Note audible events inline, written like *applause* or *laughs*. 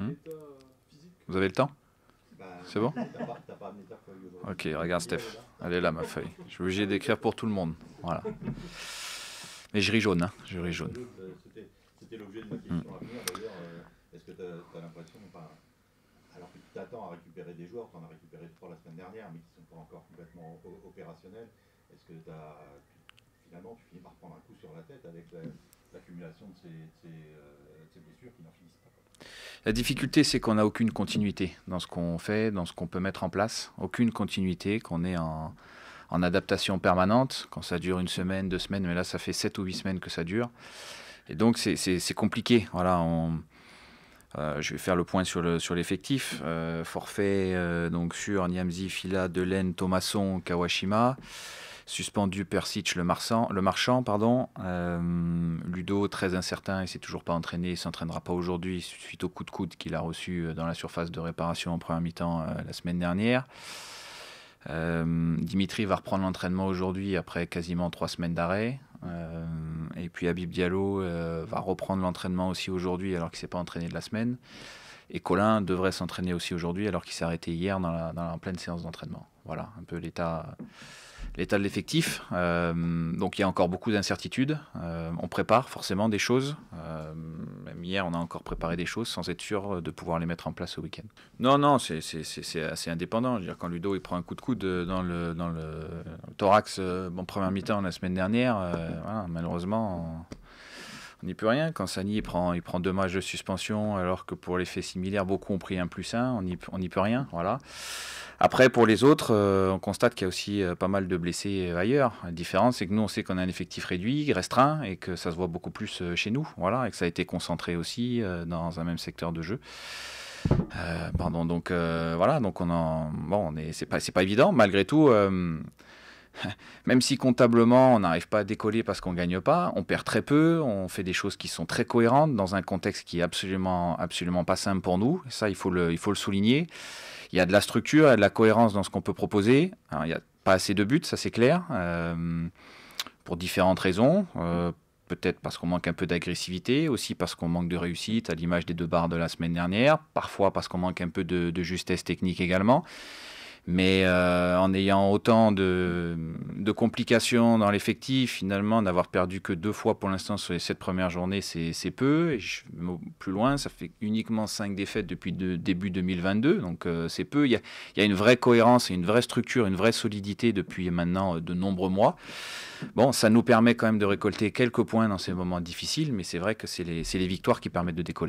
Hmm Vous avez le temps bah, C'est bon Ok, regarde Steph. Elle est là, ma feuille. Je suis obligé d'écrire pour tout le monde. Voilà. Mais je ris jaune, hein. Je jaune. Bah, c'était l'objet de ma question hmm. à venir, euh, Est-ce que tu as, l'impression, alors que tu t'attends à récupérer des joueurs, tu en as récupéré trois la semaine dernière, mais qui ne sont pas encore complètement opérationnels, est-ce que as, finalement tu finis par prendre un coup sur la tête avec l'accumulation euh, de, ces blessures qui n'en finissent pas la difficulté, c'est qu'on n'a aucune continuité dans ce qu'on fait, dans ce qu'on peut mettre en place. Aucune continuité, qu'on est en, adaptation permanente, quand ça dure une semaine, deux semaines, mais là, ça fait sept ou huit semaines que ça dure. Et donc, c'est compliqué. Voilà, euh, je vais faire le point sur l'effectif. Euh, forfait euh, donc sur Niamzi, Fila, Delaine, Thomasson, Kawashima suspendu Persich, le, marsan, le marchand, pardon, très incertain, il s'est toujours pas entraîné, il s'entraînera pas aujourd'hui suite au coup de coude qu'il a reçu euh, dans la surface de réparation en première mi-temps euh, la semaine dernière. Euh, Dimitri va reprendre l'entraînement aujourd'hui après quasiment trois semaines d'arrêt. et puis Habib Diallo va reprendre l'entraînement aussi aujourd'hui alors qu'il s'est pas entraîné de la semaine. Et Colin devrait s'entraîner aussi aujourd'hui alors qu'il s'est arrêté hier dans la, pleine séance d'entraînement. Voilà un peu l'état l'état de l'effectif. donc il y a encore beaucoup d'incertitudes on prépare forcément des choses. Euh, même hier, on a encore préparé des choses sans être sûr de pouvoir les mettre en place au week-end. Non, non, c'est assez indépendant. dire, quand Ludo il prend un coup de coude euh, dans le, dans le, euh, thorax, bon, première mi-temps la semaine dernière, malheureusement, on n'y peut rien. Quand Sani il prend, il prend deux matchs de suspension, alors que pour l'effet similaire, beaucoup ont pris un plus un, on n'y peut rien. Voilà. Après, pour les autres, euh, on constate qu'il y a aussi euh, pas mal de blessés euh, ailleurs. La différence, c'est que nous, on sait qu'on a un effectif réduit, restreint, et que ça se voit beaucoup plus chez nous. Voilà, et que ça a été concentré aussi dans un même secteur de jeu. donc voilà, donc on en. Bon, c'est pas, pas évident. Malgré tout *laughs* même si comptablement on n'arrive pas à décoller parce qu'on ne gagne pas, on perd très peu, on fait des choses qui sont très cohérentes dans un contexte qui est absolument, absolument pas simple pour nous. Ça, il faut le, il faut le souligner. Il y a de la structure, il y a de la cohérence dans ce qu'on peut proposer. il n'y a pas assez de buts, ça c'est clair, euh, pour différentes raisons. Euh, peut-être parce qu'on manque un peu d'agressivité, aussi parce qu'on manque de réussite, à l'image des deux barres de la semaine dernière, parfois parce qu'on manque un peu de justesse technique également. Mais euh, en ayant autant de, complications dans l'effectif, finalement, d'avoir perdu que deux fois pour l'instant sur les sept premières journées, c'est peu. Et plus loin, ça fait uniquement cinq défaites depuis début 2022, donc euh, c'est peu. Il y, a, une vraie cohérence, et une vraie structure, une vraie solidité depuis maintenant euh, de nombreux mois. Bon, ça nous permet quand même de récolter quelques points dans ces moments difficiles, mais c'est vrai que c'est les victoires qui permettent de décoller.